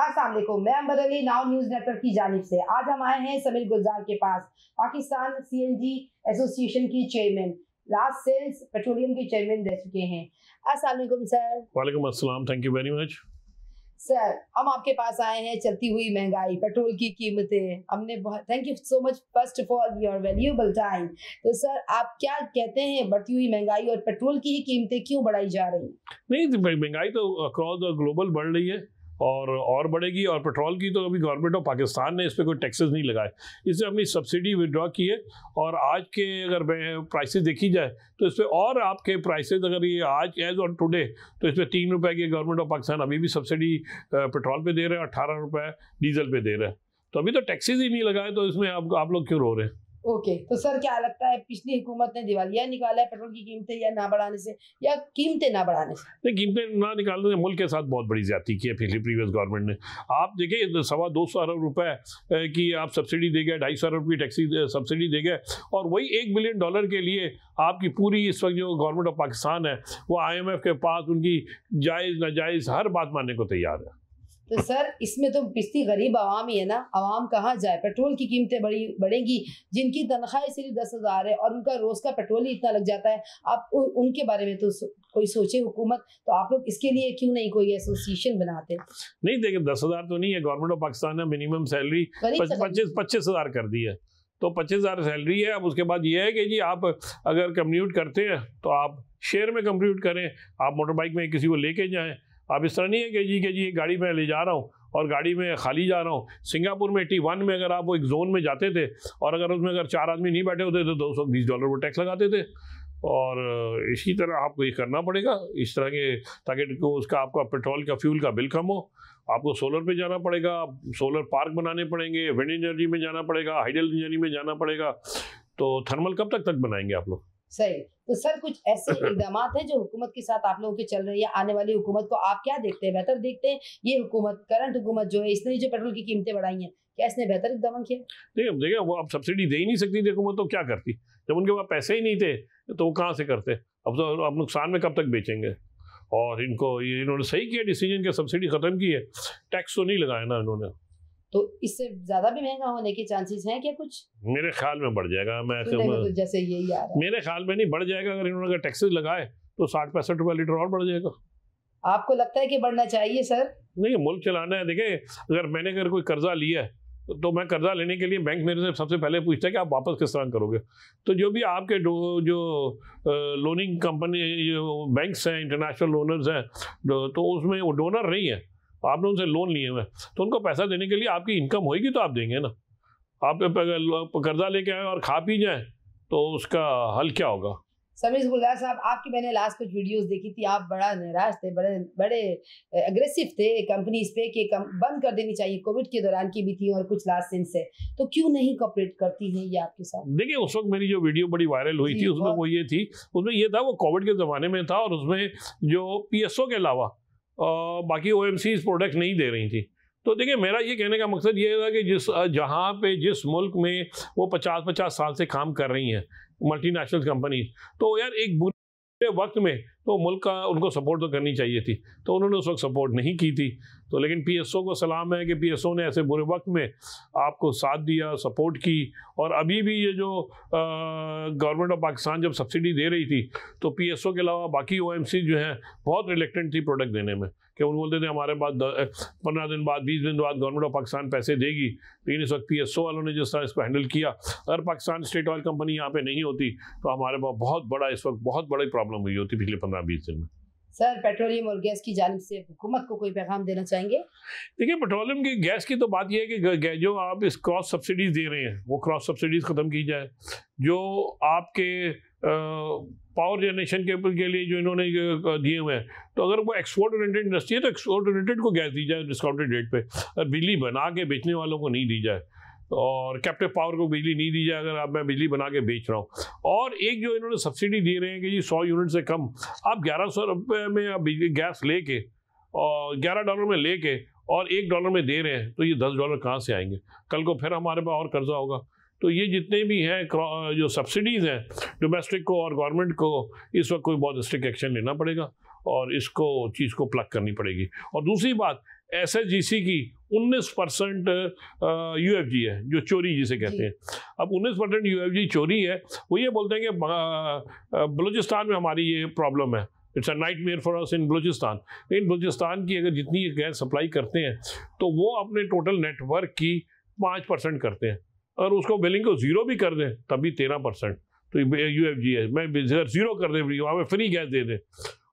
अस्सलाम वालेकुम मैं Amber Ali Now News Network की जानब से आज हम आए हैं समीर गुलजार के पास पाकिस्तान सीएनजी एसोसिएशन की चेयरमैन लास्ट सेल्स पेट्रोलियम के चेयरमैन रह चुके हैं अस्सलाम वालेकुम सर वालेकुम अस्सलाम thank you very much sir हम आपके पास आए हैं चलती हुई महंगाई पेट्रोल की कीमतें हमने बहुत thank you so much first of all your valuable time तो सर आप क्या कहते हैं बढ़ती हुई महंगाई और पेट्रोल की ही कीमतें क्यों बढ़ाई जा रही है नहीं तो महंगाई तो अक्रॉस द ग्लोबल बढ़ रही है और और बढ़ेगी और पेट्रोल की तो अभी गवर्नमेंट ऑफ पाकिस्तान ने इस पर कोई टैक्सेस नहीं लगाए इससे अपनी सब्सिडी विदड्रॉ की है और आज के अगर प्राइसेस देखी जाए तो इस पर और आपके प्राइसेस अगर ये आज एज ऑन टुडे तो इस पर तीन रुपये की गवर्नमेंट ऑफ पाकिस्तान अभी भी सब्सिडी पेट्रोल पर दे रहे हैं अट्ठारह रुपये डीजल पर दे रहे हैं तो अभी तो टैक्सीज ही नहीं लगाए तो इसमें आप, आप लोग क्यों रो रहे हैं ओके तो सर क्या लगता है पिछली हुकूमत ने दिवालिया निकाला है पेट्रोल की कीमतें या ना बढ़ाने से या कीमतें ना बढ़ाने से नहीं कीमतें ना निकालने से मुल्क के साथ बहुत बड़ी ज्यादा की है पिछली प्रीवियस गवर्नमेंट ने आप देखिए सवा दो सौ अरब रुपए की आप सब्सिडी दे गए ढाई सौ अरब की टैक्सी सब्सिडी दे गए और वही एक बिलियन डॉलर के लिए आपकी पूरी इस वक्त जो गवर्नमेंट ऑफ पाकिस्तान है वो आई के पास उनकी जायज़ नाजायज़ हर बात मानने को तैयार है तो सर इसमें तो पिछली गरीब आवाम ही है ना आवाम कहाँ जाए पेट्रोल की कीमतें बड़ी बढ़ेंगी जिनकी तनख्वाही सिर्फ दस हज़ार है और उनका रोज़ का पेट्रोल ही इतना लग जाता है आप उ, उनके बारे में तो कोई सोचे हुकूमत तो आप लोग इसके लिए क्यों नहीं कोई एसोसिएशन बनाते नहीं देखिए दस हज़ार तो नहीं है गवर्नमेंट ऑफ पाकिस्तान ने मिनिमम सैलरी पच्चीस पच्चीस हज़ार कर दी है तो पच्चीस हज़ार सैलरी है अब उसके बाद ये है कि जी आप अगर कम्यूट करते हैं तो आप शेयर में कम्प्यूट करें आप मोटरबाइक में किसी को लेके जाएं आप इस तरह नहीं है कि जी के जी एक गाड़ी में ले जा रहा हूँ और गाड़ी में खाली जा रहा हूँ सिंगापुर में एटी वन में अगर आप वो एक जोन में जाते थे और अगर उसमें अगर चार आदमी नहीं बैठे होते तो दो सौ बीस डॉलर वो टैक्स लगाते थे और इसी तरह आपको ये करना पड़ेगा इस तरह के ताकि उसका आपका पेट्रोल का फ्यूल का बिल कम हो आपको सोलर पे जाना पड़ेगा सोलर पार्क बनाने पड़ेंगे विंड एनर्जी में जाना पड़ेगा हाइडल इंजनी में जाना पड़ेगा तो थर्मल कब तक तक बनाएंगे आप लोग सही तो सर कुछ ऐसे इकदाम है जो हुकूमत के साथ आप लोगों के चल रही है आने वाली हुकूमत को आप क्या देखते हैं बेहतर देखते हैं ये हुकूमत करंट हुकूमत जो है इसने जो पेट्रोल की कीमतें बढ़ाई हैं क्या इसने बेहतर इकदाम किया देखिए देखिए वो अब सब्सिडी दे ही नहीं सकती थी हुकूमत तो क्या करती जब उनके पास पैसे ही नहीं थे तो वो कहाँ से करते अब तो अब नुकसान में कब तक बेचेंगे और इनको ये इन्होंने सही किया डिसीजन के सब्सिडी ख़त्म की है टैक्स तो नहीं लगाया ना इन्होंने तो इससे ज्यादा भी महंगा होने के चांसेस हैं क्या कुछ मेरे ख्याल में बढ़ जाएगा मैं तो, तो जैसे यही आ रहा है मेरे ख्याल में नहीं बढ़ जाएगा अगर इन्होंने अगर टैक्सेस लगाए तो साठ पैंसठ रुपये लीटर और बढ़ जाएगा आपको लगता है कि बढ़ना चाहिए सर नहीं मुल्क चलाना है देखे अगर मैंने अगर कोई कर्जा लिया है तो मैं कर्जा लेने के लिए बैंक मेरे से सबसे पहले पूछता है कि आप वापस किस तरह करोगे तो जो भी आपके जो जो लोनिंग कंपनी जो बैंक्स हैं इंटरनेशनल लोनर्स हैं तो, तो उसमें वो डोनर नहीं है आपने उनसे लोन लिए हुए तो उनको पैसा देने के लिए आपकी इनकम होगी तो आप देंगे ना आप कर्जा लेके आए और खा पी जाए तो उसका हल क्या होगा समीर गुलदार साहब आपकी मैंने लास्ट कुछ वीडियोस देखी थी आप बड़ा निराश थे बड़े बड़े अग्रेसिव थे कंपनीज पे कि बंद कर देनी चाहिए कोविड के दौरान की भी थी और कुछ लास्ट दिन से तो क्यों नहीं कॉपरेट करती हैं ये आपके साथ देखिए उस वक्त मेरी जो वीडियो बड़ी वायरल हुई थी उसमें वो ये थी उसमें ये था वो कोविड के ज़माने में था और उसमें जो पी के अलावा बाकी ओ प्रोडक्ट नहीं दे रही थी तो देखिए मेरा ये कहने का मकसद ये था कि जिस जहाँ पे जिस मुल्क में वो पचास पचास साल से काम कर रही हैं मल्टीनेशनल कंपनीज तो यार एक बुरे वक्त में तो मुल्क का उनको सपोर्ट तो करनी चाहिए थी तो उन्होंने उस वक्त सपोर्ट नहीं की थी तो लेकिन पीएसओ को सलाम है कि पीएसओ ने ऐसे बुरे वक्त में आपको साथ दिया सपोर्ट की और अभी भी ये जो गवर्नमेंट ऑफ पाकिस्तान जब सब्सिडी दे रही थी तो पीएसओ के अलावा बाकी ओ जो हैं बहुत रिलेक्टेंट थी प्रोडक्ट देने में कि उन बोलते थे हमारे पास पंद्रह दिन बाद बीस दिन बाद गवर्नमेंट ऑफ पाकिस्तान पैसे देगी लेकिन इस वक्त पी एस ओ वालों ने जिस तरह इसको हैंडल किया अगर पाकिस्तान स्टेट ऑयल कंपनी यहाँ पर नहीं होती तो हमारे पास बहुत बड़ा इस वक्त बहुत बड़ी प्रॉब्लम हुई होती पिछले पंद्रह बीस दिन में सर पेट्रोलियम और गैस की जानब से हुकूमत को कोई पैगाम देना चाहेंगे देखिए पेट्रोलियम की गैस की तो बात यह है कि जो आप इस क्रॉस सब्सिडीज़ दे रहे हैं वो क्रॉस सब्सिडीज़ ख़त्म की जाए जो आपके पावर जनरेशन के के लिए जो इन्होंने दिए हुए हैं तो अगर वो एक्सपोर्ट ओरिएंटेड इंडस्ट्री है तो एक्सपोर्ट ओरिएंटेड को गैस दी जाए डिस्काउंटेड रेट पे और बिजली बना के बेचने वालों को नहीं दी जाए और कैप्टिव पावर को बिजली नहीं दी जाए अगर आप मैं बिजली बना के बेच रहा हूँ और एक जो इन्होंने सब्सिडी दे रहे हैं कि जी सौ यूनिट से कम आप ग्यारह सौ रुपये में आप बिजली गैस ले के और ग्यारह डॉलर में ले कर और एक डॉलर में दे रहे हैं तो ये दस डॉलर कहाँ से आएंगे कल को फिर हमारे पास और कर्जा होगा तो ये जितने भी हैं जो सब्सिडीज़ हैं डोमेस्टिक को और गवर्नमेंट को इस वक्त कोई बहुत स्ट्रिक एक्शन लेना पड़ेगा और इसको चीज़ को प्लग करनी पड़ेगी और दूसरी बात एस की 19 परसेंट यू है जो चोरी जिसे कहते हैं अब 19 परसेंट यू चोरी है वो ये बोलते हैं कि बलूचिस्तान में हमारी ये प्रॉब्लम है it's a nightmare for us in Balochistan in Balochistan की अगर जितनी गैस सप्लाई करते हैं तो वो अपने टोटल नेटवर्क की पाँच परसेंट करते हैं अगर उसको बिलिंग को ज़ीरो भी कर दें तभी तेरह परसेंट तो यू एफ जी है मैं ज़ीरो कर दें वहाँ पर फ्री गैस दे दें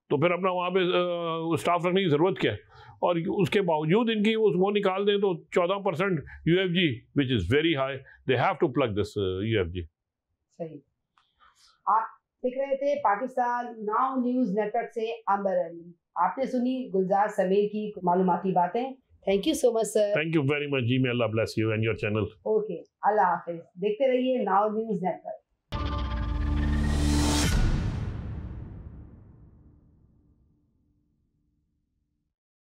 तो फिर अपना वहाँ पे स्टाफ रखने की ज़रूरत क्या है और उसके बावजूद इनकी उस वो निकाल दें तो चौदह percent U F G which is very high they have to plug this U F G सही आप देख रहे थे पाकिस्तान नाउ न्यूज़ नेटवर्क से अंबर अली आपने सुनी गुलजार समीर की मालूमती बातें thank you so much sir thank you very much जी may Allah bless you and your channel okay अल्लाह हाफिज देखते रहिए नाउ न्यूज़ नेटवर्क